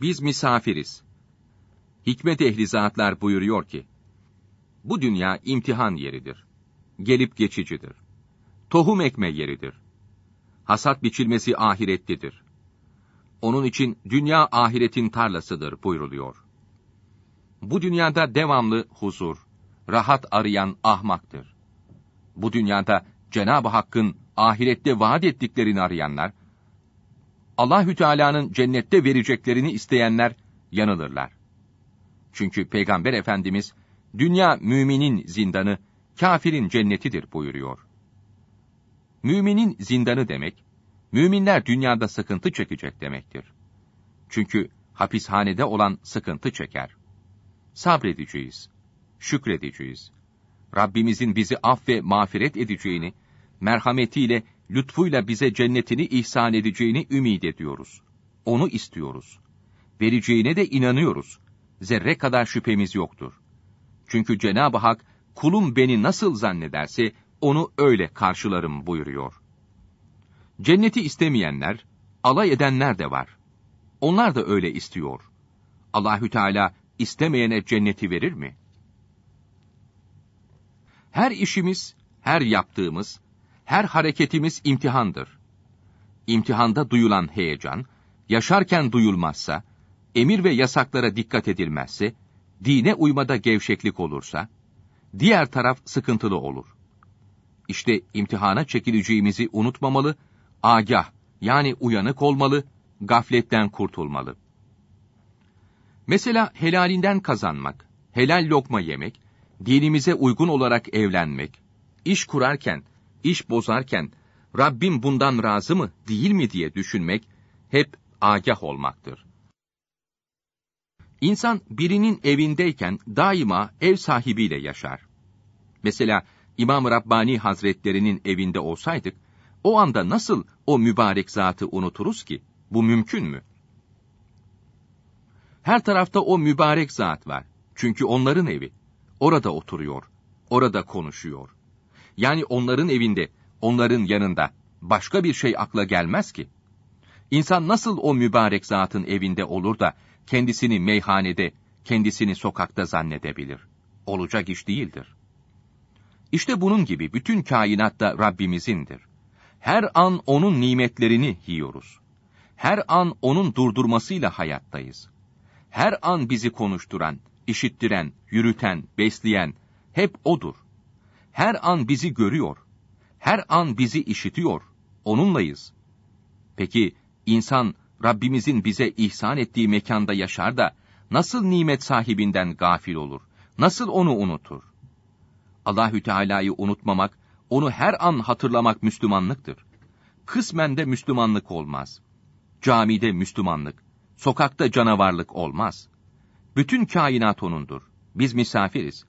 Biz misafiriz. Hikmet ehli zatlar buyuruyor ki, bu dünya imtihan yeridir. Gelip geçicidir. Tohum ekme yeridir. Hasat biçilmesi ahirettedir. Onun için dünya ahiretin tarlasıdır buyruluyor. Bu dünyada devamlı huzur, rahat arayan ahmaktır. Bu dünyada Cenab-ı Hakk'ın ahirette vaat ettiklerini arayanlar, Allahü Teala'nın cennette vereceklerini isteyenler yanılırlar. Çünkü Peygamber Efendimiz dünya müminin zindanı, kafirin cennetidir buyuruyor. Müminin zindanı demek, müminler dünyada sıkıntı çekecek demektir. Çünkü hapishanede olan sıkıntı çeker. Sabredeceğiz, şükredeceğiz. Rabbimizin bizi af ve mağfiret edeceğini, merhametiyle lütfuyla bize cennetini ihsan edeceğini ümit ediyoruz. Onu istiyoruz. Vereceğine de inanıyoruz. Zerre kadar şüphemiz yoktur. Çünkü Cenab-ı Hak, kulum beni nasıl zannederse, onu öyle karşılarım buyuruyor. Cenneti istemeyenler, alay edenler de var. Onlar da öyle istiyor. Allahü Teala istemeyene cenneti verir mi? Her işimiz, her yaptığımız, her hareketimiz imtihandır. İmtihanda duyulan heyecan, yaşarken duyulmazsa, emir ve yasaklara dikkat edilmezse, dine uymada gevşeklik olursa, diğer taraf sıkıntılı olur. İşte imtihana çekileceğimizi unutmamalı, agah yani uyanık olmalı, gafletten kurtulmalı. Mesela helalinden kazanmak, helal lokma yemek, dinimize uygun olarak evlenmek, iş kurarken iş bozarken Rabbim bundan razı mı değil mi diye düşünmek hep agah olmaktır. İnsan birinin evindeyken daima ev sahibiyle yaşar. Mesela İmam Rabbani Hazretlerinin evinde olsaydık, o anda nasıl o mübarek zatı unuturuz ki? Bu mümkün mü? Her tarafta o mübarek zat var. Çünkü onların evi. Orada oturuyor, orada konuşuyor. Yani onların evinde, onların yanında başka bir şey akla gelmez ki. İnsan nasıl o mübarek zatın evinde olur da kendisini meyhanede, kendisini sokakta zannedebilir? Olacak iş değildir. İşte bunun gibi bütün kainat da Rabbimizindir. Her an onun nimetlerini yiyoruz. Her an onun durdurmasıyla hayattayız. Her an bizi konuşturan, işittiren, yürüten, besleyen hep odur.'' her an bizi görüyor. Her an bizi işitiyor. Onunlayız. Peki insan Rabbimizin bize ihsan ettiği mekanda yaşar da nasıl nimet sahibinden gafil olur? Nasıl onu unutur? Allahü Teala'yı unutmamak, onu her an hatırlamak Müslümanlıktır. Kısmen de Müslümanlık olmaz. Camide Müslümanlık, sokakta canavarlık olmaz. Bütün kainat onundur. Biz misafiriz.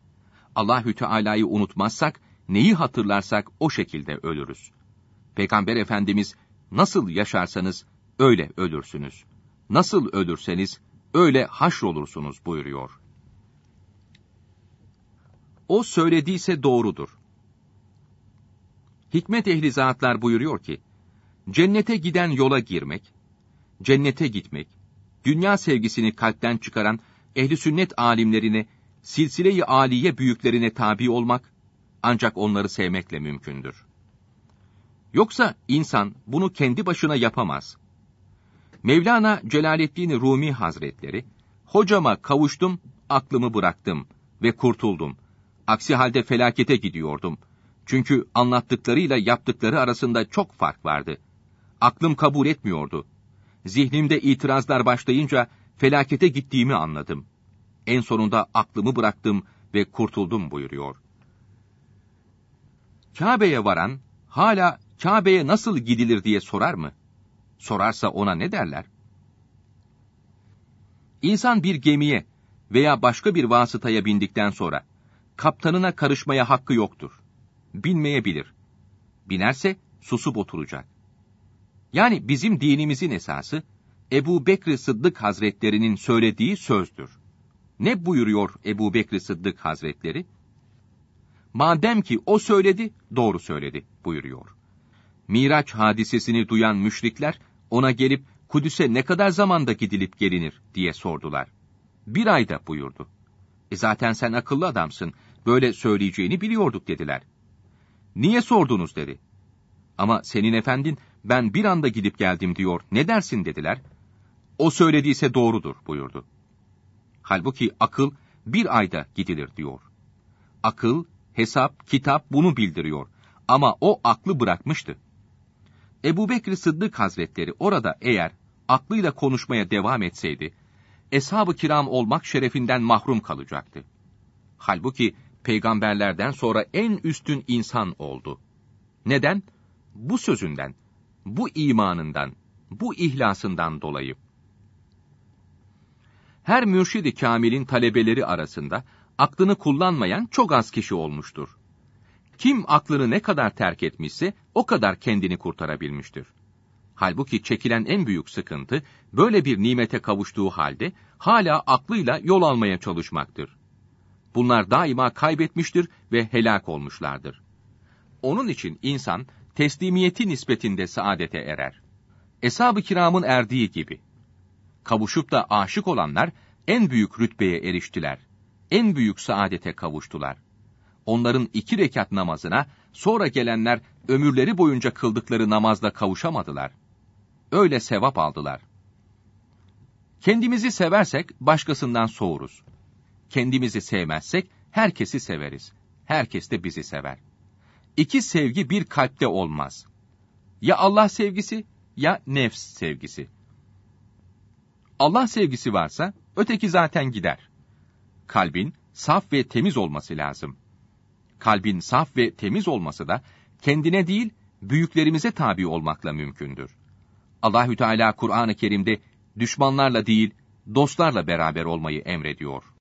Allahü Teala'yı unutmazsak, neyi hatırlarsak o şekilde ölürüz. Peygamber Efendimiz nasıl yaşarsanız öyle ölürsünüz. Nasıl ölürseniz öyle olursunuz buyuruyor. O söylediyse doğrudur. Hikmet ehli zatlar buyuruyor ki, cennete giden yola girmek, cennete gitmek, dünya sevgisini kalpten çıkaran ehli sünnet alimlerini silsile-i âliye büyüklerine tabi olmak ancak onları sevmekle mümkündür. Yoksa insan bunu kendi başına yapamaz. Mevlana Celaleddin Rumi Hazretleri, hocama kavuştum, aklımı bıraktım ve kurtuldum. Aksi halde felakete gidiyordum. Çünkü anlattıklarıyla yaptıkları arasında çok fark vardı. Aklım kabul etmiyordu. Zihnimde itirazlar başlayınca felakete gittiğimi anladım. En sonunda aklımı bıraktım ve kurtuldum buyuruyor. Kabe'ye varan hala Kabe'ye nasıl gidilir diye sorar mı? Sorarsa ona ne derler? İnsan bir gemiye veya başka bir vasıtaya bindikten sonra kaptanına karışmaya hakkı yoktur. Binmeyebilir. Binerse susup oturacak. Yani bizim dinimizin esası Ebu Bekri Sıddık Hazretlerinin söylediği sözdür. Ne buyuruyor Ebu Bekri Sıddık Hazretleri? Madem ki o söyledi, doğru söyledi buyuruyor. Miraç hadisesini duyan müşrikler ona gelip Kudüs'e ne kadar zamanda gidilip gelinir diye sordular. Bir ayda buyurdu. E zaten sen akıllı adamsın, böyle söyleyeceğini biliyorduk dediler. Niye sordunuz dedi. Ama senin efendin ben bir anda gidip geldim diyor, ne dersin dediler. O söylediyse doğrudur buyurdu.'' Halbuki akıl bir ayda gidilir diyor. Akıl, hesap, kitap bunu bildiriyor. Ama o aklı bırakmıştı. Ebu Bekir Sıddık Hazretleri orada eğer aklıyla konuşmaya devam etseydi, eshab-ı kiram olmak şerefinden mahrum kalacaktı. Halbuki peygamberlerden sonra en üstün insan oldu. Neden? Bu sözünden, bu imanından, bu ihlasından dolayı her mürşidi kamilin talebeleri arasında aklını kullanmayan çok az kişi olmuştur. Kim aklını ne kadar terk etmişse o kadar kendini kurtarabilmiştir. Halbuki çekilen en büyük sıkıntı böyle bir nimete kavuştuğu halde hala aklıyla yol almaya çalışmaktır. Bunlar daima kaybetmiştir ve helak olmuşlardır. Onun için insan teslimiyeti nispetinde saadete erer. Eshab-ı kiramın erdiği gibi. Kavuşup da aşık olanlar en büyük rütbeye eriştiler. En büyük saadete kavuştular. Onların iki rekat namazına sonra gelenler ömürleri boyunca kıldıkları namazla kavuşamadılar. Öyle sevap aldılar. Kendimizi seversek başkasından soğuruz. Kendimizi sevmezsek herkesi severiz. Herkes de bizi sever. İki sevgi bir kalpte olmaz. Ya Allah sevgisi ya nefs sevgisi. Allah sevgisi varsa öteki zaten gider. Kalbin saf ve temiz olması lazım. Kalbin saf ve temiz olması da kendine değil büyüklerimize tabi olmakla mümkündür. Allahü Teala Kur'an-ı Kerim'de düşmanlarla değil dostlarla beraber olmayı emrediyor.